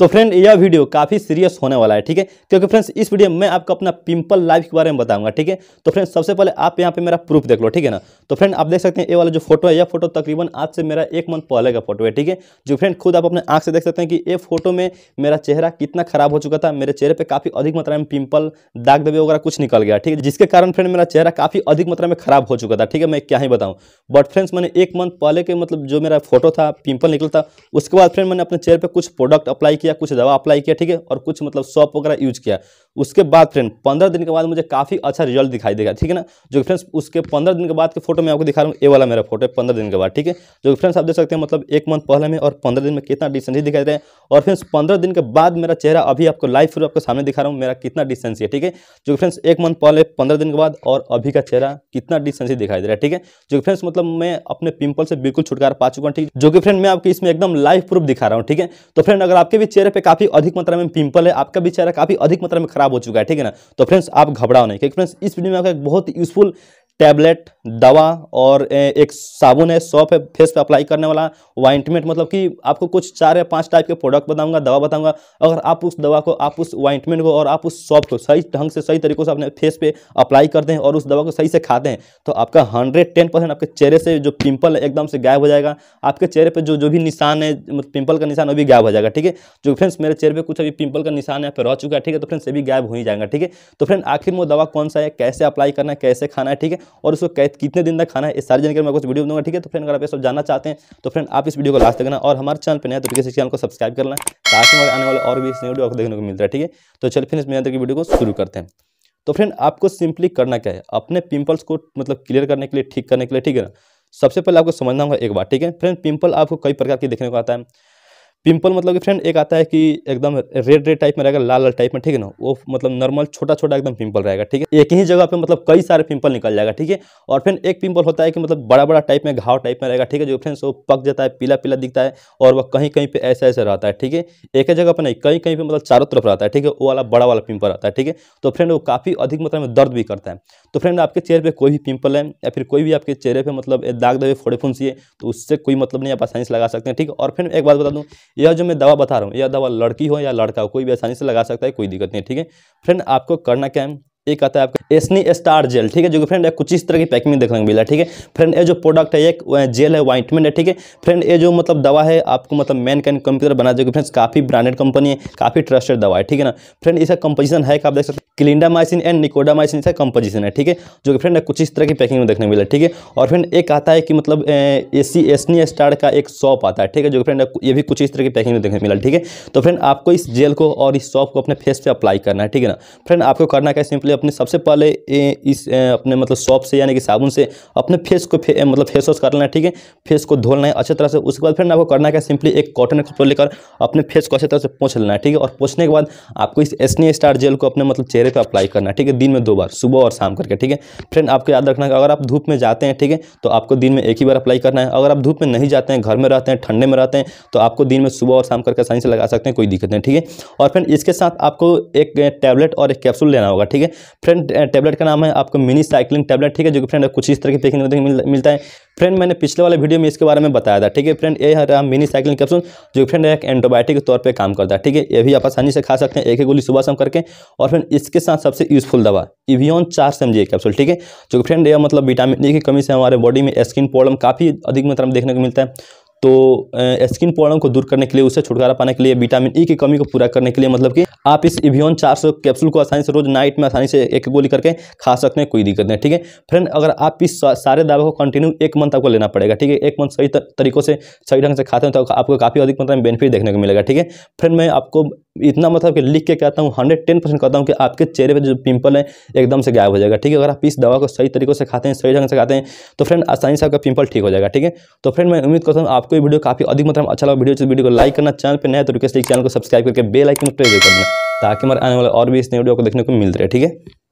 तो फ्रेंड यह वीडियो काफ़ी सीरियस होने वाला है ठीक है क्योंकि फ्रेंड्स इस वीडियो में आपको अपना पिंपल लाइफ के बारे में बताऊंगा ठीक है तो फ्रेंड सबसे पहले आप यहाँ पे मेरा प्रूफ देख लो ठीक है ना तो फ्रेंड आप देख सकते हैं ये वाला जो फोटो है यह फोटो तकरीबन आज से मेरा एक मंथ पहले का फोटो है ठीक है जो फ्रेंड खुद आप अपने आँख से देख सकते हैं कि ये फोटो में मेरा चेहरा कितना खराब हो चुका था मेरे चेहरे पर काफ़ी अधिक मात्रा में पिंपल दाग दबे वगैरह कुछ निकल गया ठीक है जिसके कारण फ्रेंड मेरा चेहरा काफ़ी अधिक मात्रा में खराब हो चुका था ठीक है मैं क्या ही बताऊँ बट फ्रेंड्स मैंने एक मंथ पहले के मतलब जो मेरा फोटो था पिंपल निकलता था उसके बाद फ्रेंड मैंने अपने चेहरे पर कुछ प्रोडक्ट अप्लाई किया किया कुछ दवा अप्लाई किया ठीक है और कुछ मतलब सॉप वगैरह यूज किया उसके बाद फ्रेंड पंद्रह दिन के बाद मुझे काफ़ी अच्छा रिजल्ट दिखाई देगा ठीक है ना जो फ्रेंड्स उसके पंद्रह दिन के बाद के फोटो मैं आपको दिखा रहा हूँ ये वाला मेरा फोटो है पंद्रह दिन के बाद ठीक है जो फ्रेंड्स आप देख सकते हैं मतलब एक मंथ पहले में और पंद्रह दिन में कितना डिस्टेंस दिखाई दे रहे हैं और फ्रेंड्स पंद्रह दिन के बाद मेरा चेहरा अभी आपको लाइव फिर आपके सामने दिखा रहा हूँ मेरा कितना डिस्टेंस है ठीक है जो फ्रेंड्स एक मंथ पहले पंद्रह दिन के बाद और अभी का चेहरा कितना डिस्टेंस दिखाई दे रहा है ठीक है जो फ्रेंड्स मतलब मैं अपने पिंपल से बिल्कुल छुटकारा पा चुका हूँ ठीक है जो कि फ्रेंड मैं आपको इसमें एकदम लाइव प्रूफ दिखा रहा हूँ ठीक है तो फ्रेंड अगर आपके भी चेहरे पे काफी अधिक मात्रा में पिंपल है आपका भी चेहरा काफी अधिक मात्रा में खराब हो चुका है ठीक है ना तो फ्रेंड्स आप घबराओ नहीं क्योंकि फ्रेंड्स इस वीडियो में आपका बहुत यूजफुल टैबलेट दवा और एक साबुन है सॉप है फेस पे अप्लाई करने वाला वाइंटमेंट मतलब कि आपको कुछ चार या पांच टाइप के प्रोडक्ट बताऊंगा दवा बताऊंगा अगर आप उस दवा को आप उस वाइंटमेंट को और आप उस सॉप को सही ढंग से सही तरीकों से अपने फेस पे अप्लाई करते हैं और उस दवा को सही से खाते हैं तो आपका हंड्रेड टेन परसेंट आपके चेहरे से जो पिंपल है एकदम से गायब हो जाएगा आपके चेहरे पर जो जो भी निशान है पिंपल मतलब का निशान वो भी गायब हो जाएगा ठीक है जो फ्रेंड्स मेरे चेहरे पर कुछ अभी पिंपल का निशान यहाँ पर रह चुका है ठीक है तो फ्रेंड्स ये भी गायब हो ही जाएगा ठीक है तो फ्रेंड आखिर वो दवा कौन सा है कैसे अप्लाई करना है कैसे खाना है ठीक है और उसको कितने दिन तक खाना है इस सारी जानकारी मैं कुछ वीडियो दूंगा ठीक है तो फ्रेंड अगर आप ये सब जानना चाहते हैं तो फ्रेंड आप इस वीडियो को लास्ट देखना और हमारे चैनल पर नया तो इस चैनल को सब्सक्राइब करना ताकि हमारे आने वाले और भी इस वीडियो को देखने को मिलता है ठीक है तो चल फिर इस मेरे की वीडियो को शुरू करते हैं तो फ्रेंड आपको सिंपली करना क्या है अपने पिंपल्स को मतलब क्लियर करने के लिए ठीक करने के लिए ठीक है ना सबसे पहले आपको समझना होगा एक बात ठीक है फ्रेंड पिंपल आपको कई प्रकार के देखने को आता है पिंपल मतलब कि फ्रेंड एक आता है कि एकदम रेड रेड टाइप में रहेगा लाल लाल टाइप में ठीक है ना वो मतलब नॉर्मल छोटा छोटा एकदम पिंपल रहेगा ठीक है एक ही जगह पे मतलब कई सारे पिंपल निकल जाएगा ठीक है और फ्रेंड एक पिंपल होता है कि मतलब बड़ा बड़ा टाइप में घाव टाइप में रहेगा ठीक है जो फ्रेंड्स वो पक जाता है पीला पीला दिखता है और वह कहीं कहीं पर ऐसा ऐसा रहता है ठीक है एक ही जगह पर नहीं कहीं कहीं पर मतलब चारों तरफ रहता है ठीक है वो वाला बड़ा वाला पिंपल रहता है ठीक है तो फ्रेंड वो काफ़ी अधिक मात्रा में दर्द भी करता है तो फ्रेंड आपके चेहरे पर कोई भी पिंपल है या फिर कोई भी आपके चेहरे पर मतलब दाग दबे फोड़े फुंसी है तो उससे कोई मतलब नहीं आप आसानी से लगा सकते हैं ठीक है और फिर एक बात बता दूँ यह जो मैं दवा बता रहा हूँ यह दवा लड़की हो या लड़का हो कोई भी आसानी से लगा सकता है कोई दिक्कत नहीं ठीक है फ्रेंड आपको करना क्या है एक आता है आपका एसनी स्टार जेल ठीक है जो कि फ्रेंड कुछ इस तरह की पैकिंग देखने को मिला ठीक है फ्रेंड ये जो प्रोडक्ट है एक जेल है वाइटमेंट है ठीक है फ्रेंड ये जो मतलब दवा है आपको मतलब मैन कैन कंप्यूटर बना जो कि फ्रेंड्स काफ़ी ब्रांडेड कंपनी है काफ़ी ट्रस्टेड दवा है ठीक है ना फ्रेंड इसका कंपोजिशन है आप देख सकते हैं क्लिंडामाइसिन एंड निकोडामाइसिन इसका कंपोजिशन है ठीक है जो कि फ्रेंड कुछ इस तरह की पैकिंग में देखने को मिला ठीक है और फ्रेंड एक आता है कि मतलब ए सी एसनी स्टार का एक शॉप आता है ठीक है जो फ्रेंड ये भी कुछ इस तरह की पैकिंग में देखने को मिला ठीक है तो फ्रेंड आपको इस जेल को और इस शॉप को अपने फेस पर अप्लाई करना है ठीक है ना फ्रेंड आपको करना क्या सिंपली अपने सबसे पहले इस अपने मतलब सॉप से यानी कि साबुन से अपने फेस को फे, मतलब फेस वॉश कर लेना है ठीक है फेस को धो लेना है अच्छी तरह से उसके बाद फिर आपको करना क्या सिंपली एक कॉटन कपड़ा लेकर अपने फेस को अच्छी तरह से पोछ लेना है ठीक है और पोछने के बाद आपको इस एसनी स्टार जेल को अपने मतलब चेहरे पर अप्लाई करना है ठीक है दिन में दो बार सुबह और शाम करके ठीक है फ्रेंड आपको याद रखना अगर आप धूप में जाते हैं ठीक है तो आपको दिन में एक ही बार अप्लाई करना है अगर आप धूप में नहीं जाते हैं घर में रहते हैं ठंडे में रहते हैं तो आपको दिन में सुबह और शाम करके आसानी से लगा सकते हैं कोई दिक्कत नहीं ठीक है और फ्रेंड इसके साथ आपको एक टैबलेट और एक कैप्सूल लेना होगा ठीक है फ्रेंड टैबलेट eh, का नाम है आपको मिनी साइकिलिंग टैबलेट ठीक है जो कि फ्रेंड कुछ इस तरह के देखने को मिलता है फ्रेंड मैंने पिछले वाले वीडियो में इसके बारे में बताया था ठीक है फ्रेंड ये रहा मिनी साइकिलिंग कैप्सूल जो फ्रेंड एक एंटीबायोटिक के तौर पर काम करता है ठीक है ये भी आप आसानी से खा सकते हैं एक ही गोली सुबह शाम करके और फ्रेंड इसके साथ सबसे यूजफुल दवा इवियन चार समझिए कैप्सूल ठीक है जो फ्रेंड यह मतलब विटामिन ई की कमी से हमारे बॉडी में स्किन प्रॉब्लम काफ़ी अधिक मात्रा में देखने को मिलता है तो स्किन प्रॉब्लम को दूर करने के लिए उसे छुटकारा पाने के लिए विटामिन ई e की कमी को पूरा करने के लिए मतलब कि आप इस इवियन 400 कैप्सूल को आसानी से रोज नाइट में आसानी से एक गोली करके खा सकते हैं कोई दिक्कत नहीं ठीक है फ्रेंड अगर आप इस सारे दावे को कंटिन्यू एक मंथ आपको लेना पड़ेगा ठीक है एक मंथ सही तरीकों से सही ढंग से खाते हैं तो आपको काफ़ी अधिक मात्रा में बेनिफिट देखने को मिलेगा ठीक है फ्रेंड मैं आपको इतना मतलब कि लिख के कहता हूँ हंड्रेड टेन परसेंट कहता हूँ कि आपके चेहरे पर जो पिंपल है एकदम से गायब हो जाएगा ठीक है अगर आप इस दवा को सही तरीके से खाते हैं सही ढंग से खाते हैं तो फ्रेंड आसानी से आपका पिंपल ठीक हो जाएगा ठीक है तो फ्रेंड मैं उम्मीद करता हूँ आप आपको ये वीडियो काफी अधिक मात्रा में अच्छा लगा वीडियो तो वीडियो को लाइक करना चैनल पर नया तो रिक्वेस्ट चैनल को सब्सक्राइब करके बेलाइक में प्रेस कर देना ताकि हमारे आने वाले और भी इस नए वीडियो को देखने को मिल रहे ठीक है